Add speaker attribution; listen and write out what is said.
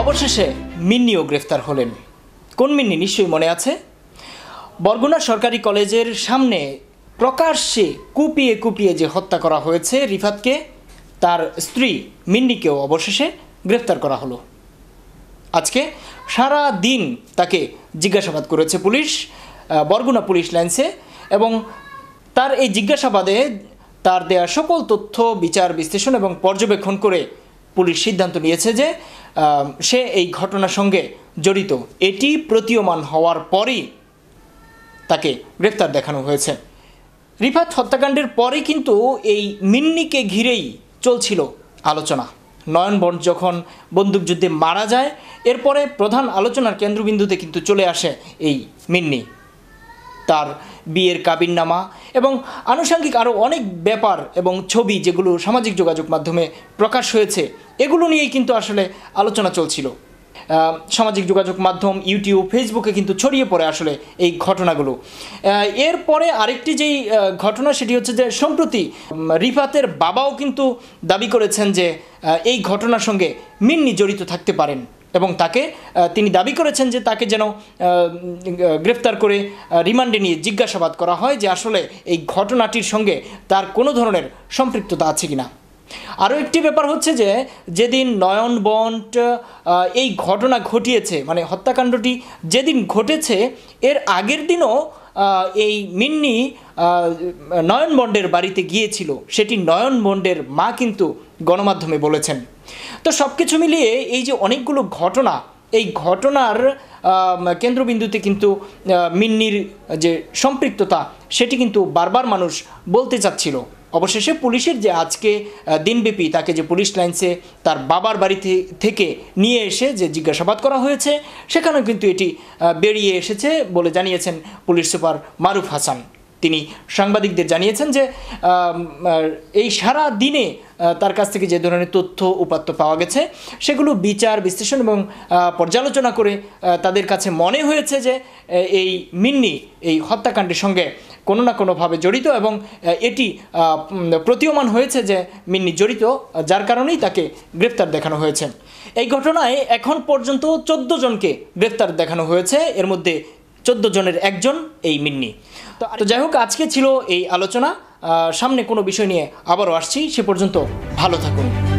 Speaker 1: অবশেষে মিন্নিও গ্রেফতার হলেন কোন মিন্নি নিশ্চয়ই মনে আছে বরগুনা সরকারি কলেজের সামনে প্রকাশ্যে কুপিয়ে কুপিয়ে যে হত্যা করা হয়েছে রিফাতকে তার স্ত্রী মিন্নিকেও অবশেষে গ্রেফতার করা হলো আজকে সারা দিন তাকে জিজ্ঞাসাবাদ করেছে পুলিশ বরগুনা পুলিশ লাইন্সে এবং তার এই জিজ্ঞাসাবাদে তার দেয়া সকল তথ্য বিচার বিশ্লেষণ এবং পর্যবেক্ষণ করে পুলিশ সিদ্ধান্ত নিয়েছে যে সে এই ঘটনার সঙ্গে জড়িত এটি প্রতীয়মান হওয়ার পরই তাকে গ্রেপ্তার দেখানো হয়েছে রিফাত হত্যাকাণ্ডের পরে কিন্তু এই মিন্নিকে ঘিরেই চলছিল আলোচনা নয়ন বন্ড যখন বন্দুকযুদ্ধে মারা যায় এরপরে প্রধান আলোচনার কেন্দ্রবিন্দুতে কিন্তু চলে আসে এই মিন্নি তার বিয়ের কাবিননামা এবং আনুষাঙ্গিক আরও অনেক ব্যাপার এবং ছবি যেগুলো সামাজিক যোগাযোগ মাধ্যমে প্রকাশ হয়েছে এগুলো নিয়েই কিন্তু আসলে আলোচনা চলছিল সামাজিক যোগাযোগ মাধ্যম ইউটিউব ফেসবুকে কিন্তু ছড়িয়ে পড়ে আসলে এই ঘটনাগুলো এরপরে আরেকটি যেই ঘটনা সেটি হচ্ছে যে সম্প্রতি রিফাতের বাবাও কিন্তু দাবি করেছেন যে এই ঘটনার সঙ্গে মিন্নি জড়িত থাকতে পারেন এবং তাকে তিনি দাবি করেছেন যে তাকে যেন গ্রেফতার করে রিমান্ডে নিয়ে জিজ্ঞাসাবাদ করা হয় যে আসলে এই ঘটনাটির সঙ্গে তার কোনো ধরনের সম্পৃক্ততা আছে কিনা আরও একটি ব্যাপার হচ্ছে যে যেদিন নয়ন বন্ট এই ঘটনা ঘটিয়েছে মানে হত্যাকাণ্ডটি যেদিন ঘটেছে এর আগের দিনও এই মিন্নি নয়ন বন্ডের বাড়িতে গিয়েছিল সেটি নয়ন বন্ডের মা কিন্তু গণমাধ্যমে বলেছেন তো সব কিছু মিলিয়ে এই যে অনেকগুলো ঘটনা এই ঘটনার কেন্দ্রবিন্দুতে কিন্তু মিন্নির যে সম্পৃক্ততা সেটি কিন্তু বারবার মানুষ বলতে চাচ্ছিল অবশেষে পুলিশের যে আজকে দিনব্যাপী তাকে যে পুলিশ লাইন্সে তার বাবার বাড়ি থেকে নিয়ে এসে যে জিজ্ঞাসাবাদ করা হয়েছে সেখানেও কিন্তু এটি বেরিয়ে এসেছে বলে জানিয়েছেন পুলিশ সুপার মারুফ হাসান তিনি সাংবাদিকদের জানিয়েছেন যে এই সারা দিনে তার কাছ থেকে যে ধরনের তথ্য উপাত্ত পাওয়া গেছে সেগুলো বিচার বিশ্লেষণ এবং পর্যালোচনা করে তাদের কাছে মনে হয়েছে যে এই মিন্নি এই হত্যাকাণ্ডের সঙ্গে কোনো না কোনোভাবে জড়িত এবং এটি প্রতীয়মান হয়েছে যে মিন্নি জড়িত যার কারণেই তাকে গ্রেপ্তার দেখানো হয়েছে এই ঘটনায় এখন পর্যন্ত চোদ্দো জনকে গ্রেপ্তার দেখানো হয়েছে এর মধ্যে চোদ্দ জনের একজন এই মিন্নি তো যাই হোক আজকে ছিল এই আলোচনা সামনে কোনো বিষয় নিয়ে আবারও আসছি সে পর্যন্ত ভালো থাকুন